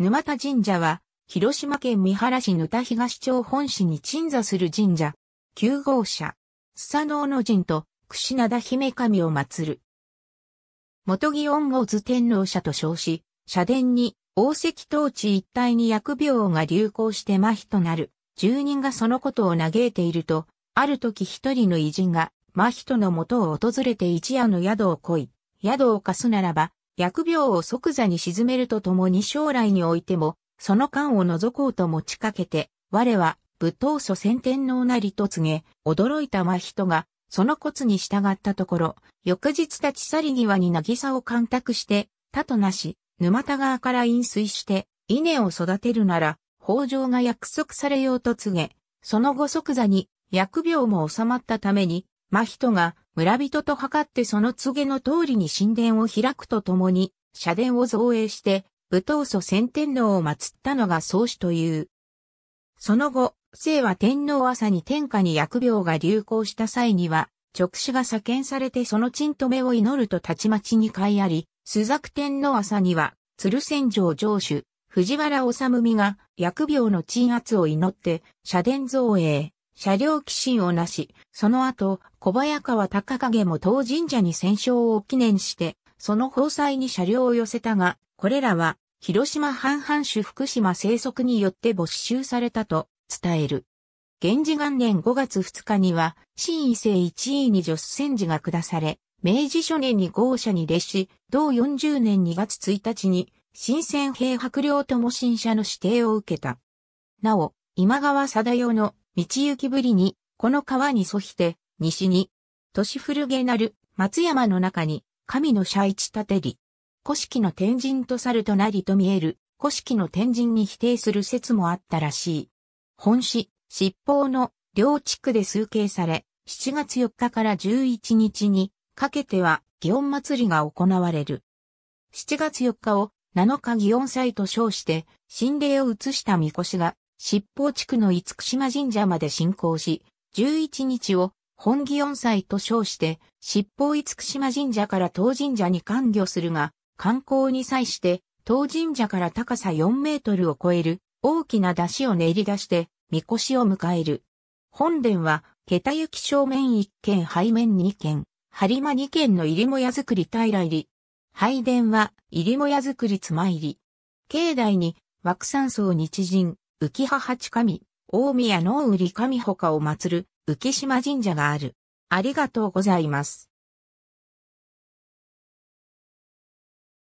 沼田神社は、広島県三原市沼田東町本市に鎮座する神社。九号社、須佐能の神と、櫛灘姫神を祀る。元祇園大図天皇社と称し、社殿に、王石統治一帯に薬病が流行して麻痺となる。住人がそのことを嘆いていると、ある時一人の偉人が、真人のもとを訪れて一夜の宿を来い、宿を貸すならば、薬病を即座に沈めるとともに将来においても、その間を除こうと持ちかけて、我は、武闘祖先天皇なりと告げ、驚いた真人が、その骨に従ったところ、翌日立ち去り際に渚を干拓して、他となし、沼田川から飲水して、稲を育てるなら、法上が約束されようと告げ、その後即座に、薬病も収まったために、真人が、村人と測ってその告げの通りに神殿を開くとともに、社殿を造営して、武闘祖先天皇を祀ったのが宗主という。その後、聖は天皇朝に天下に疫病が流行した際には、直使が左見されてその鎮止めを祈るとたちまちに買いあり、朱雀天皇朝には、鶴仙城城主、藤原治が疫病の鎮圧を祈って、社殿造営。車両寄進をなし、その後、小早川高影も当神社に戦勝を記念して、その放災に車両を寄せたが、これらは、広島半藩主福島生息によって没収されたと伝える。源氏元年5月2日には、新異性1位に女子戦時が下され、明治初年に豪舎に列し、同40年2月1日に、新鮮兵白領とも新社の指定を受けた。なお、今川貞代の道行きぶりに、この川に沿って、西に、年古げなる松山の中に、神の社一立てり、古式の天神と猿となりと見える、古式の天神に否定する説もあったらしい。本市、七方の両地区で数形され、7月4日から11日にかけては、祇園祭りが行われる。7月4日を7日祇園祭と称して、神霊を移した神輿が七宝地区の福島神社まで進行し、11日を本祇四祭と称して、七宝福島神社から東神社に関御するが、観光に際して、東神社から高さ4メートルを超える大きな出汁を練り出して、みこしを迎える。本殿は、桁行き正面1軒背面2軒、張間2軒の入りもや作り平入り。拝殿は入りもや作り妻入り。境内に、枠山層日陣。浮葉八神、大宮の売神他を祀る浮島神社がある。ありがとうございます。